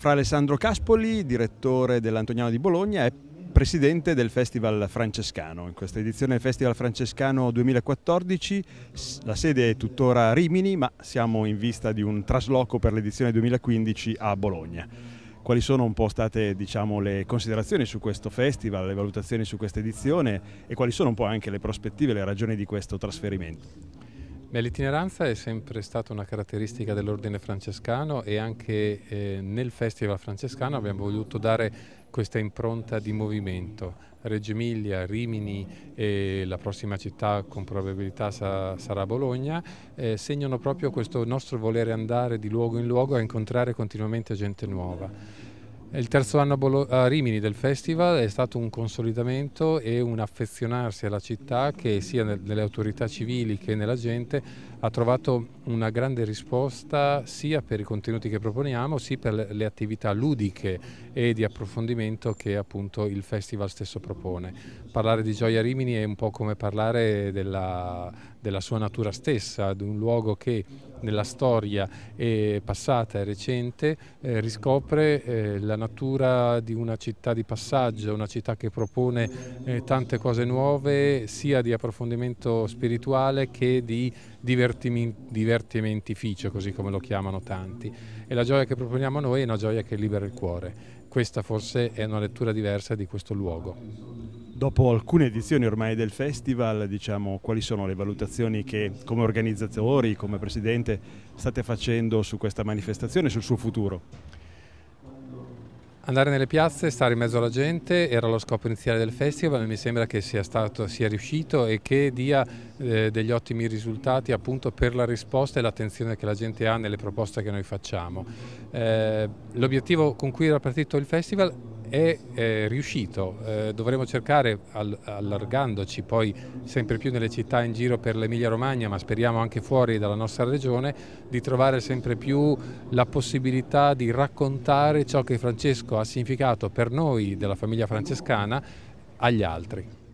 fra Alessandro Caspoli, direttore dell'Antoniano di Bologna e presidente del Festival Francescano. In questa edizione del Festival Francescano 2014 la sede è tuttora a Rimini, ma siamo in vista di un trasloco per l'edizione 2015 a Bologna. Quali sono un po' state diciamo, le considerazioni su questo festival, le valutazioni su questa edizione e quali sono un po' anche le prospettive, le ragioni di questo trasferimento? L'itineranza è sempre stata una caratteristica dell'ordine francescano e anche eh, nel festival francescano abbiamo voluto dare questa impronta di movimento. Reggio Emilia, Rimini e la prossima città con probabilità sa sarà Bologna, eh, segnano proprio questo nostro volere andare di luogo in luogo a incontrare continuamente gente nuova. Il terzo anno a, Rimini del festival è stato un consolidamento e un affezionarsi alla città che sia nelle autorità civili che nella gente ha trovato una grande risposta sia per i contenuti che proponiamo, sia per le attività ludiche e di approfondimento che appunto il festival stesso propone. Parlare di Gioia Rimini è un po' come parlare della, della sua natura stessa, di un luogo che nella storia è passata e recente eh, riscopre eh, la natura di una città di passaggio, una città che propone eh, tante cose nuove sia di approfondimento spirituale che di divertimentificio, così come lo chiamano tanti. E la gioia che proponiamo noi è una gioia che libera il cuore. Questa forse è una lettura diversa di questo luogo. Dopo alcune edizioni ormai del festival, diciamo, quali sono le valutazioni che come organizzatori, come presidente, state facendo su questa manifestazione e sul suo futuro? Andare nelle piazze, stare in mezzo alla gente era lo scopo iniziale del festival e mi sembra che sia, stato, sia riuscito e che dia eh, degli ottimi risultati appunto per la risposta e l'attenzione che la gente ha nelle proposte che noi facciamo. Eh, L'obiettivo con cui era partito il festival è eh, riuscito. Eh, dovremo cercare, all allargandoci poi sempre più nelle città in giro per l'Emilia Romagna, ma speriamo anche fuori dalla nostra regione, di trovare sempre più la possibilità di raccontare ciò che Francesco ha significato per noi della famiglia francescana agli altri.